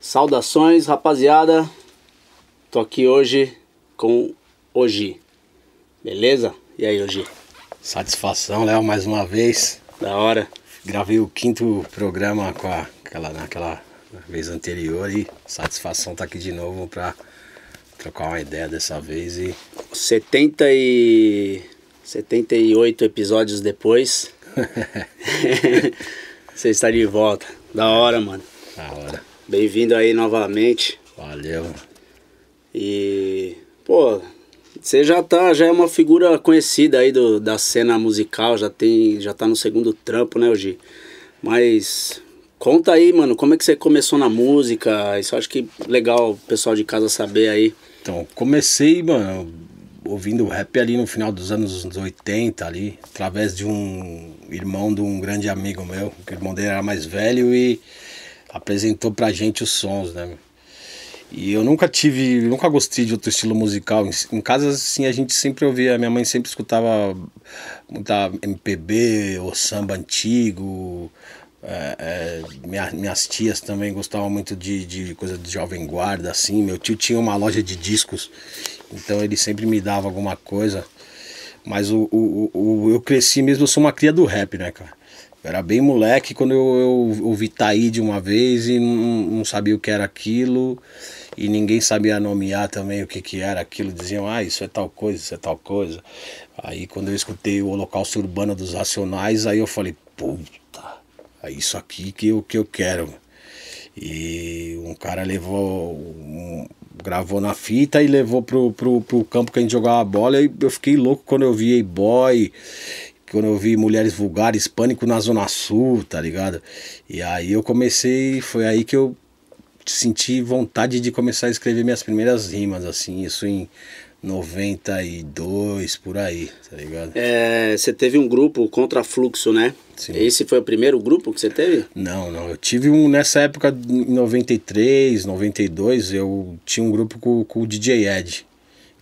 Saudações, rapaziada. Tô aqui hoje com Oji. Beleza? E aí, Oji? Satisfação, Léo, mais uma vez. Da hora. Gravei o quinto programa com a, aquela, naquela vez anterior e satisfação tá aqui de novo para trocar uma ideia dessa vez e 70 e 78 episódios depois. Você está de volta. Da hora, mano. Da hora. Bem-vindo aí novamente. Valeu. E, pô, você já tá, já é uma figura conhecida aí do, da cena musical, já tem, já tá no segundo trampo, né, hoje. Mas conta aí, mano, como é que você começou na música? Isso eu acho que legal o pessoal de casa saber aí. Então, comecei, mano, ouvindo rap ali no final dos anos 80 ali, através de um irmão de um grande amigo meu, que o irmão dele era mais velho e apresentou pra gente os sons, né? E eu nunca tive, nunca gostei de outro estilo musical. Em, casa, assim, a gente sempre ouvia, minha mãe sempre escutava muita MPB ou samba antigo. É, é, minha, minhas tias também gostavam muito de, de coisa de jovem guarda, assim. Meu tio tinha uma loja de discos então ele sempre me dava alguma coisa. Mas o, o, o, eu cresci mesmo, eu sou uma cria do rap, né, cara? Eu era bem moleque quando eu, eu ouvi Taí de uma vez e não, não, sabia o que era aquilo. E ninguém sabia nomear também o que, que era aquilo. Diziam, ah, isso é tal coisa, isso é tal coisa. Aí quando eu escutei o Holocausto Urbano dos Racionais, aí eu falei, puta, é isso aqui que eu, que eu quero. E um cara levou gravou na fita e levou pro, pro, pro campo que a gente jogava a bola. E eu fiquei louco quando eu vi boy quando eu vi Mulheres Vulgares, Pânico na Zona Sul, tá ligado? E aí eu comecei, foi aí que eu senti vontade de começar a escrever minhas primeiras rimas, assim, isso em 92, por aí, tá ligado? É, você teve um grupo contra fluxo, né? Sim. Esse foi o primeiro grupo que você teve? Não, não. Eu tive um nessa época, em 93, 92, eu tinha um grupo com, com o DJ Ed.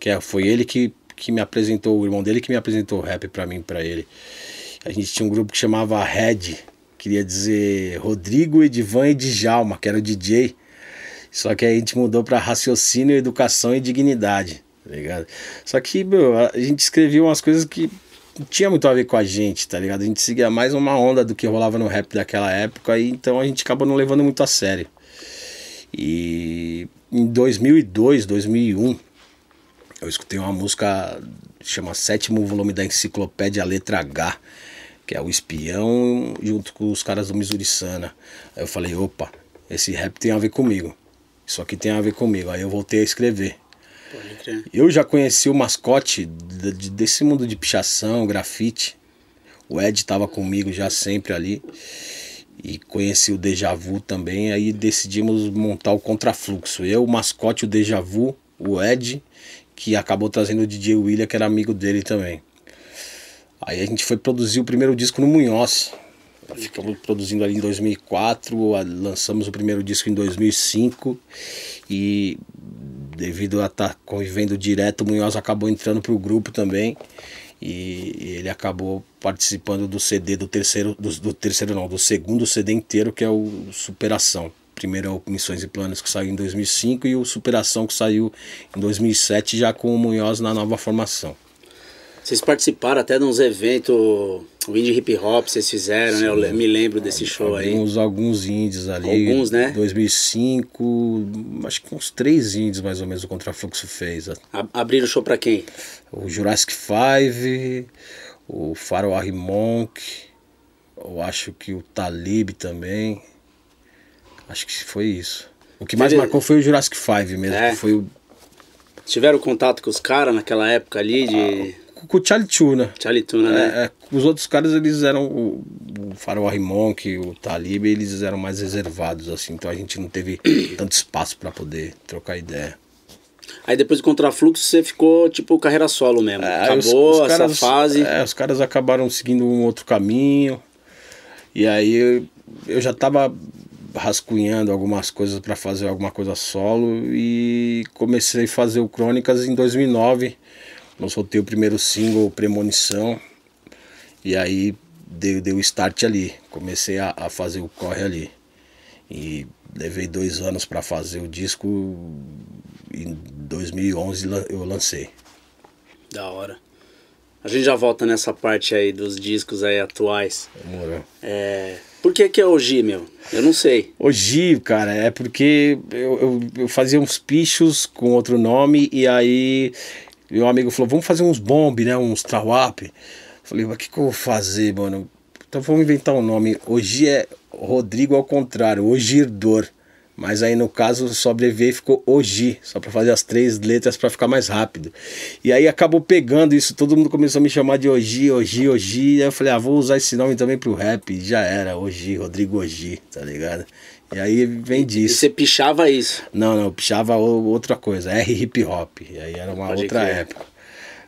Que é, foi ele que, que me apresentou, o irmão dele que me apresentou o rap pra mim, pra ele. A gente tinha um grupo que chamava Red, queria dizer Rodrigo, Edivan e Djalma, que era o DJ. Só que aí a gente mudou pra Raciocínio, Educação e Dignidade tá ligado? Só que, meu, a gente escrevia umas coisas que não tinha muito a ver com a gente, tá ligado? A gente seguia mais uma onda do que rolava no rap daquela época, e então a gente acabou não levando muito a sério. E em 2002, 2001, eu escutei uma música chama Sétimo Volume da Enciclopédia Letra H, que é o Espião, junto com os caras do Missouri Sana. Aí eu falei, opa, esse rap tem a ver comigo. Isso aqui tem a ver comigo. Aí eu voltei a escrever. Eu já conheci o mascote desse mundo de pichação, grafite. O Ed estava comigo já sempre ali. E conheci o Deja Vu também. Aí decidimos montar o Contrafluxo. Eu, o mascote, o Deja Vu, o Ed, que acabou trazendo o DJ William, que era amigo dele também. Aí a gente foi produzir o primeiro disco no Munhoz. Ficamos produzindo ali em 2004, lançamos o primeiro disco em 2005 e devido a estar tá convivendo direto, o Munhoz acabou entrando para o grupo também. E, e, ele acabou participando do CD do terceiro, do, do, terceiro não, do segundo CD inteiro, que é o Superação. Primeiro é o Missões e Planos, que saiu em 2005, e o Superação, que saiu em 2007, já com o Munhoz na nova formação. Vocês participaram até de uns eventos o indie hip hop vocês fizeram, Sim, né? Eu me lembro desse alguns, show aí. Alguns, alguns indies ali. Alguns, né? 2005, acho que uns três indies mais ou menos o Contrafluxo fez. abriram o show pra quem? O Jurassic Five, o Faroari Monk, eu acho que o Talib também. Acho que foi isso. O que mais marcou foi o Jurassic Five mesmo, é. foi o... Tiveram contato com os caras naquela época ali de... Ah, com o Charlie Tuna. Né? Charlie né? é, né? É, os outros caras, eles eram. O, o Farol que o Talib, eles eram mais reservados, assim. Então a gente não teve tanto espaço para poder trocar ideia. Aí depois do Contrafluxo você ficou tipo carreira solo mesmo. É, Acabou os, os essa fase. É, os caras acabaram seguindo um outro caminho. E aí eu, eu já tava rascunhando algumas coisas para fazer alguma coisa solo e comecei a fazer o Crônicas em 2009 nós soltei o primeiro single, Premonição, e aí deu, deu start ali. Comecei a, a fazer o corre ali. E levei dois anos para fazer o disco. Em 2011 eu lancei. Da hora. A gente já volta nessa parte aí dos discos aí atuais. Demorou. É. Por que, que é Oji, meu? Eu não sei. Oji, cara, é porque eu, eu, eu fazia uns pichos com outro nome e aí e um amigo falou, vamos fazer uns bomb, né? Uns trawap. Falei, mas o que, que eu vou fazer, mano? Então vamos inventar um nome. Hoje é Rodrigo ao contrário, Ogirdor. Mas aí no caso só ficou Oji, só para fazer as três letras para ficar mais rápido. E aí acabou pegando isso, todo mundo começou a me chamar de Oji, Oji, Oji. Aí eu falei, ah, vou usar esse nome também pro rap. já era, Oji, Rodrigo Oji, tá ligado? E aí vem disso. E você pichava isso? Não, não, pichava outra coisa, R hip hop. E aí era uma Pode outra época.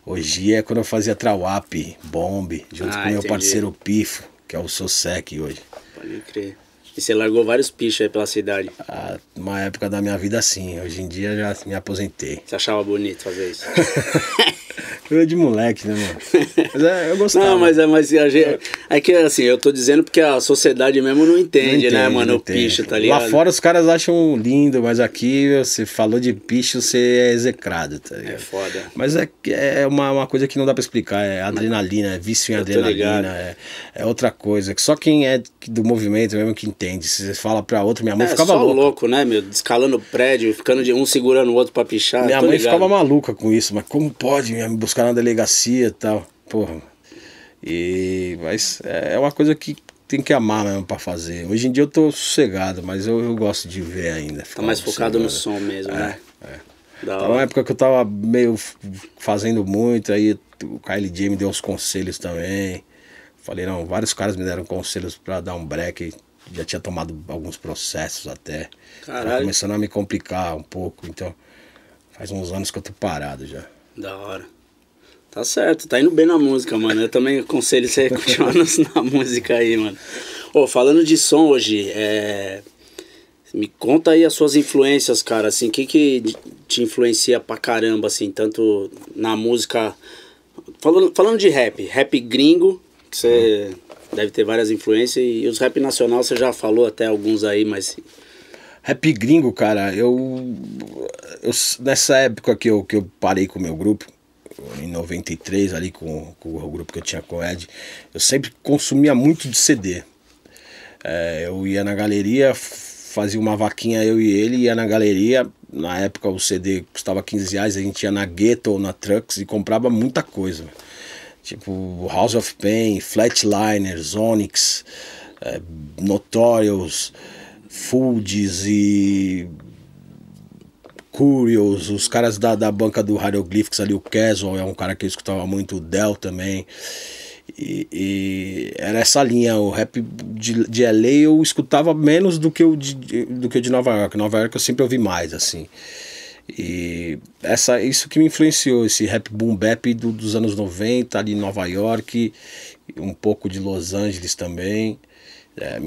Og é quando eu fazia trawap, bomb, junto ah, com meu parceiro Pifo, que é o Sosec hoje. Pode crer. E você largou vários pichos aí pela cidade. Ah, uma época da minha vida, sim. Hoje em dia já me aposentei. Você achava bonito fazer isso? Coisa de moleque, né, mano? Mas é, eu gostava. Não, mas é, mas a gente, é que assim, eu tô dizendo porque a sociedade mesmo não entende, não né, entende né, mano? O picho, tá ligado? Lá fora os caras acham lindo, mas aqui você falou de picho, você é execrado, tá é ligado? É foda. Mas é, é uma, uma coisa que não dá pra explicar. É adrenalina, é vício em adrenalina. É, é, outra coisa. que Só quem é do movimento mesmo que entende. Se você fala pra outro, minha mãe é, ficava louca. louco, né, meu? Descalando prédio, ficando de um segurando o outro pra pichar. Minha mãe ligado. ficava maluca com isso, mas como pode minha, buscar na delegacia e tal. Porra. E, mas é, é uma coisa que tem que amar mesmo pra fazer. Hoje em dia eu tô sossegado, mas eu, eu gosto de ver ainda. Tá mais focado no som mesmo, é, né? É. Da uma época que eu tava meio fazendo muito, aí o KLJ me deu uns conselhos também. Falei, não, vários caras me deram conselhos para dar um break. Já tinha tomado alguns processos até. Caralho. Tava começando a me complicar um pouco, então faz uns anos que eu tô parado já. Da hora. Tá certo, tá indo bem na música, mano. Eu também aconselho você a continuar na, música aí, mano. Ô, falando de som hoje, é... me conta aí as suas influências, cara. Assim, o que, que te influencia pra caramba, assim, tanto na música. Falando, falando de rap, rap gringo, que você deve ter várias influências, e os rap nacional você já falou até alguns aí, mas Rap gringo, cara, eu, eu, nessa época que eu, que eu parei com o meu grupo, em 93, ali com, com o grupo que eu tinha com o Ed, eu sempre consumia muito de CD. É, eu ia na galeria, fazia uma vaquinha, eu e ele, ia na galeria. Na época o CD custava 15 reais, a gente ia na Ghetto ou na Trucks e comprava muita coisa. Tipo House of Pain, Flatliners, Onyx, é, Notorious, Foods e Curious, os caras da, da banca do Hieroglyphics ali, o Casual é um cara que eu escutava muito, o Dell também. E, e, era essa linha, o rap de, de LA eu escutava menos do que o de, do que o de Nova York. Nova York eu sempre ouvi mais, assim. E essa, isso que me influenciou, esse rap boom bap do, dos anos 90, ali em Nova York, um pouco de Los Angeles também. É,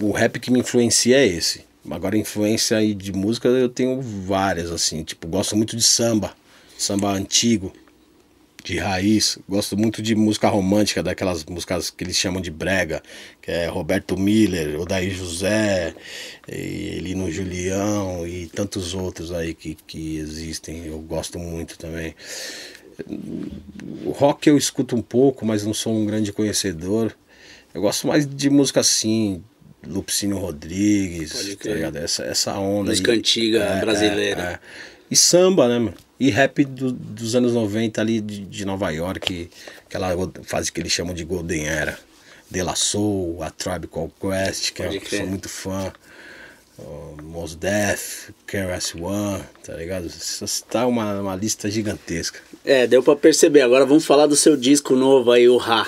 o rap que me influencia é esse. Agora, influência aí de música eu tenho várias, assim. Tipo, gosto muito de samba, samba antigo, de raiz. Gosto muito de música romântica, daquelas músicas que eles chamam de brega, que é Roberto Miller, Odair José, Lino Julião e tantos outros aí que, que existem. Eu gosto muito também. O rock eu escuto um pouco, mas não sou um grande conhecedor. Eu gosto mais de música assim, Lupicínio Rodrigues, tá ligado? Essa, essa onda. Música aí, antiga é, é brasileira. É, é. E samba, né, mano? E rap do, dos anos 90 ali de, de Nova York, aquela fase que eles chamam de Golden Era. De La Soul, a Tribe Called Quest, que é Pode eu crer. sou muito fã. Oh, Mos Def, KRS One, tá ligado? Tá uma, uma lista gigantesca. É, deu pra perceber. Agora vamos falar do seu disco novo aí, o Ha.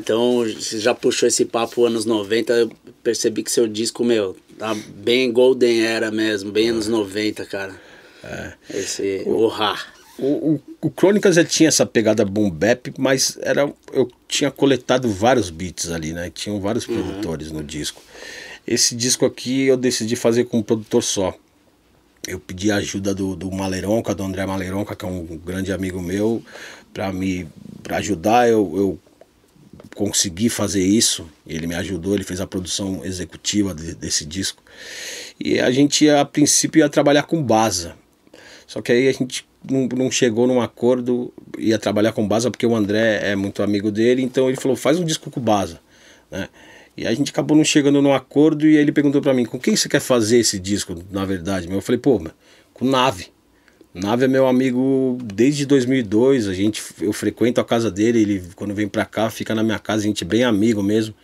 Então, já puxou esse papo anos 90, eu percebi que seu disco, meu, tá bem Golden Era mesmo, bem é. anos 90, cara. É. Esse o, ha. O, o, o Crônicas já tinha essa pegada boom bap, mas era, eu tinha coletado vários beats ali, né? Tinham vários uhum. produtores no disco. Esse disco aqui eu decidi fazer com um produtor só. Eu pedi a ajuda do, do Maleronca, do André Maleronca, que é um grande amigo meu, para me pra ajudar. Eu, eu consegui fazer isso. Ele me ajudou, ele fez a produção executiva de, desse disco. E a gente, a princípio, ia trabalhar com Baza. Só que aí a gente não, não, chegou num acordo, ia trabalhar com Baza, porque o André é muito amigo dele, então ele falou: faz um disco com Baza. Né? E a gente acabou não chegando num acordo e ele perguntou para mim: com quem você quer fazer esse disco, na verdade? Eu falei: pô, com Nave. Nave é meu amigo desde 2002. A gente, eu frequento a casa dele. Ele, quando vem pra cá, fica na minha casa. A gente é bem amigo mesmo.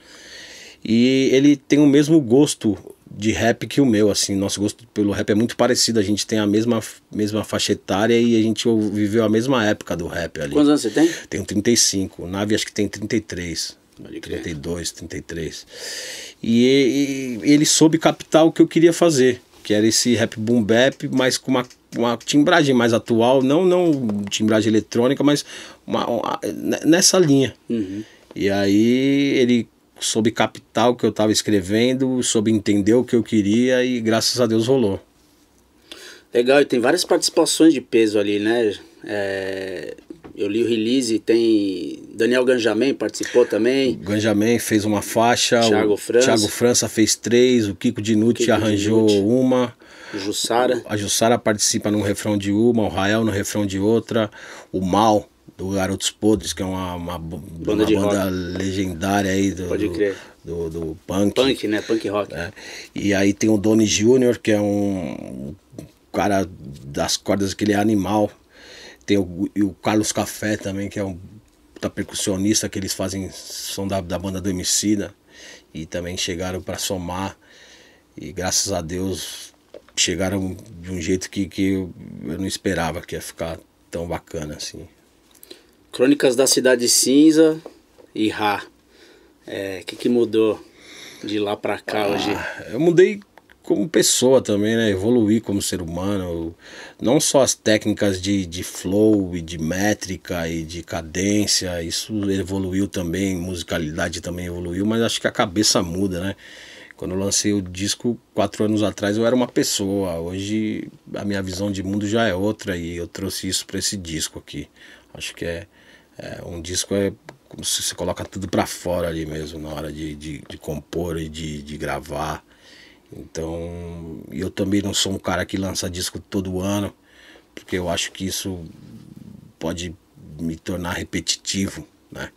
E ele tem o mesmo gosto de rap que o meu, assim. Nosso gosto pelo rap é muito parecido. A gente tem a mesma, mesma faixa etária e a gente viveu a mesma época do rap ali. Quantos anos você tem? Tenho 35. O Nave acho que tem 33. 32, 33. E, e ele soube captar o que eu queria fazer, que era esse rap boom bap, mas com uma uma timbragem mais atual, não não timbragem eletrônica, mas uma, uma nessa linha. Uhum. E aí ele soube captar o que eu estava escrevendo, soube entender o que eu queria e graças a Deus rolou. Legal, e tem várias participações de peso ali, né? É, eu li o release, tem. Daniel Ganjamin participou também. O Ganjamin fez uma faixa. Thiago o França. Thiago França fez três. O Kiko Dinucci Kiko arranjou Dinucci. uma. Jussara. A Jussara participa num refrão de uma, o Rael no refrão de outra. O Mal, do Garotos Podres, que é uma, uma banda, uma banda legendária aí do, Pode crer. Do, do, do punk. Punk, né? Punk rock. É. E aí tem o Doni Júnior, que é um cara das cordas, que ele é animal. Tem o, o Carlos Café também, que é um da tá percussionista que eles fazem são da, da banda do Emicida né? e também chegaram para somar e graças a Deus chegaram de um jeito que, que eu, eu não esperava que ia ficar tão bacana assim. Crônicas da Cidade Cinza e Rá. O é, que, que mudou de lá para cá ah, hoje? Eu mudei como pessoa também, né? Evoluir como ser humano. Não só as técnicas de, de flow e de métrica e de cadência, isso evoluiu também, musicalidade também evoluiu, mas acho que a cabeça muda, né? Quando eu lancei o disco quatro anos atrás, eu era uma pessoa. Hoje a minha visão de mundo já é outra e eu trouxe isso para esse disco aqui. Acho que é, é um disco é como se você coloca tudo para fora ali mesmo na hora de, de, de compor e de, de gravar então, eu também não sou um cara que lança disco todo ano, porque eu acho que isso pode me tornar repetitivo, né?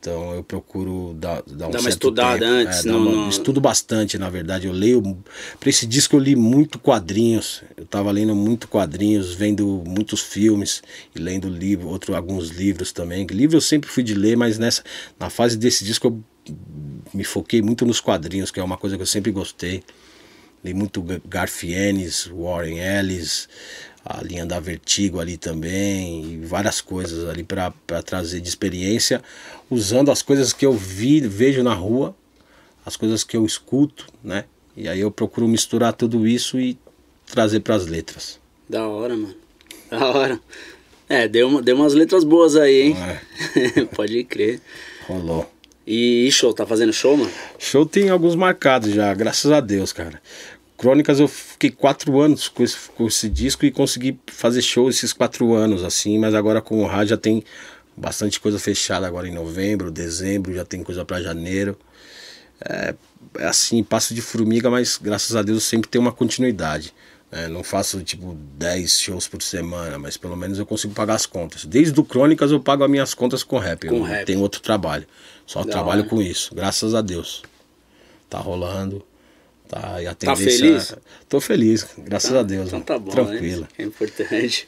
Então eu procuro dar, dar um Dá uma estudada tempo, antes. É, não, uma, não... Estudo bastante, na verdade. Eu leio. Para esse disco eu li muito quadrinhos. Eu estava lendo muito quadrinhos, vendo muitos filmes e lendo livro, outro, alguns livros também. Livro eu sempre fui de ler, mas nessa na fase desse disco eu me foquei muito nos quadrinhos, que é uma coisa que eu sempre gostei. Li muito Garfienes, Warren Ellis, a linha da Vertigo ali também, várias coisas ali para trazer de experiência, usando as coisas que eu vi, vejo na rua, as coisas que eu escuto, né? E aí eu procuro misturar tudo isso e trazer para as letras. Da hora, mano. Da hora. É, deu, deu umas letras boas aí, hein? É. Pode crer. Rolou. E, show, tá fazendo show, mano? Show tem alguns marcados já, graças a Deus, cara. Crônicas eu fiquei quatro anos com esse, com esse, disco e consegui fazer show esses quatro anos, assim, mas agora com o rádio já tem bastante coisa fechada agora em novembro, dezembro, já tem coisa para janeiro. É, é assim, passo de formiga, mas graças a Deus sempre tem uma continuidade. É, não faço tipo 10 shows por semana, mas pelo menos eu consigo pagar as contas. Desde o Crônicas eu pago as minhas contas com rap. Com eu rap. tenho outro trabalho. Só Não, trabalho com isso, graças a Deus. Tá rolando. Tá, e a tá tendência... tá feliz? Tô feliz, graças tá, a Deus. Então tá bom, Tranquilo. Né? É importante.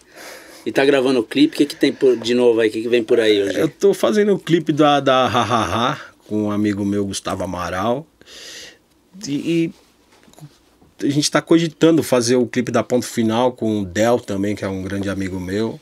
E tá gravando o clipe? O que, que tem por, de novo aí? O que, que vem por aí hoje? Eu tô fazendo o um clipe da, da Ha, ha, ha com um amigo meu, Gustavo Amaral. e, e a gente tá cogitando fazer o clipe da Ponto Final com o Del também, que é um grande amigo meu.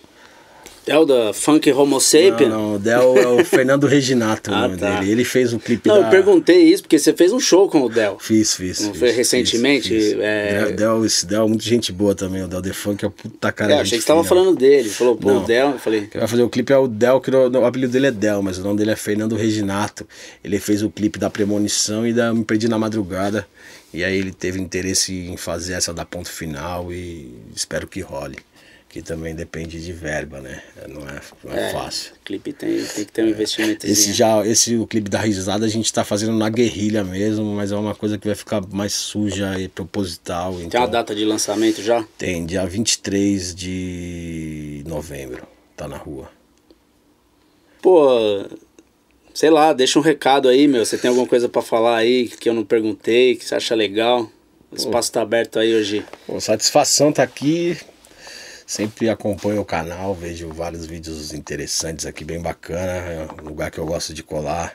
Del da Funk Homo Sapien? Não, não, o Del é o Fernando Reginato, ah, tá. dele. Ele fez o clipe Não, da... eu perguntei isso porque você fez um show com o Del. Fiz, fiz. Não foi recentemente? Fiz, fiz. É... Del, esse Del é muito gente boa também, o Del The Funk é o puta é, cara. É, achei que você tava falando dele. Falou, pô, não, o Del, eu falei... Quem vai fazer o clipe é o Del, que o, o apelido dele é Del, mas o nome dele é Fernando Reginato. Ele fez o clipe da Premonição e da Me Perdi na Madrugada. E aí ele teve interesse em fazer essa da ponto final e espero que role. Que também depende de verba, né? Não é, não é, é fácil. O clipe tem, tem que ter um é. investimento. Esse já, esse o clipe da risada a gente tá fazendo na guerrilha mesmo, mas é uma coisa que vai ficar mais suja e proposital. Tem então, uma data de lançamento já? Tem, dia 23 de novembro. Tá na rua. Pô, sei lá, deixa um recado aí, meu. Você tem alguma coisa para falar aí que eu não perguntei, que você acha legal? O espaço tá aberto aí hoje. Pô, satisfação tá aqui. Sempre acompanho o canal, vejo vários vídeos interessantes aqui, bem bacana. É um lugar que eu gosto de colar.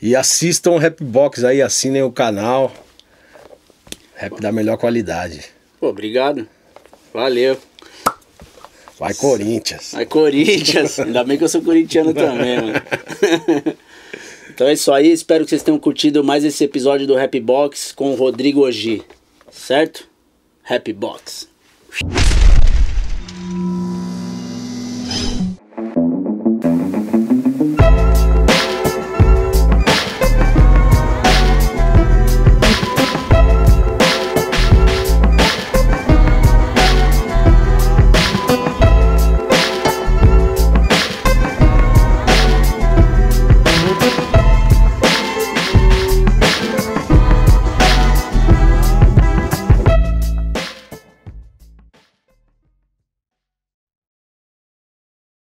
E assistam o Rapbox aí, assinem o canal. Rap da melhor qualidade. Pô, obrigado. Valeu. Vai Corinthians. Vai Corinthians. Ainda bem que eu sou corintiano também, mano. então é isso aí. Espero que vocês tenham curtido mais esse episódio do Happy Box com o Rodrigo Oji. Certo? Happy Box.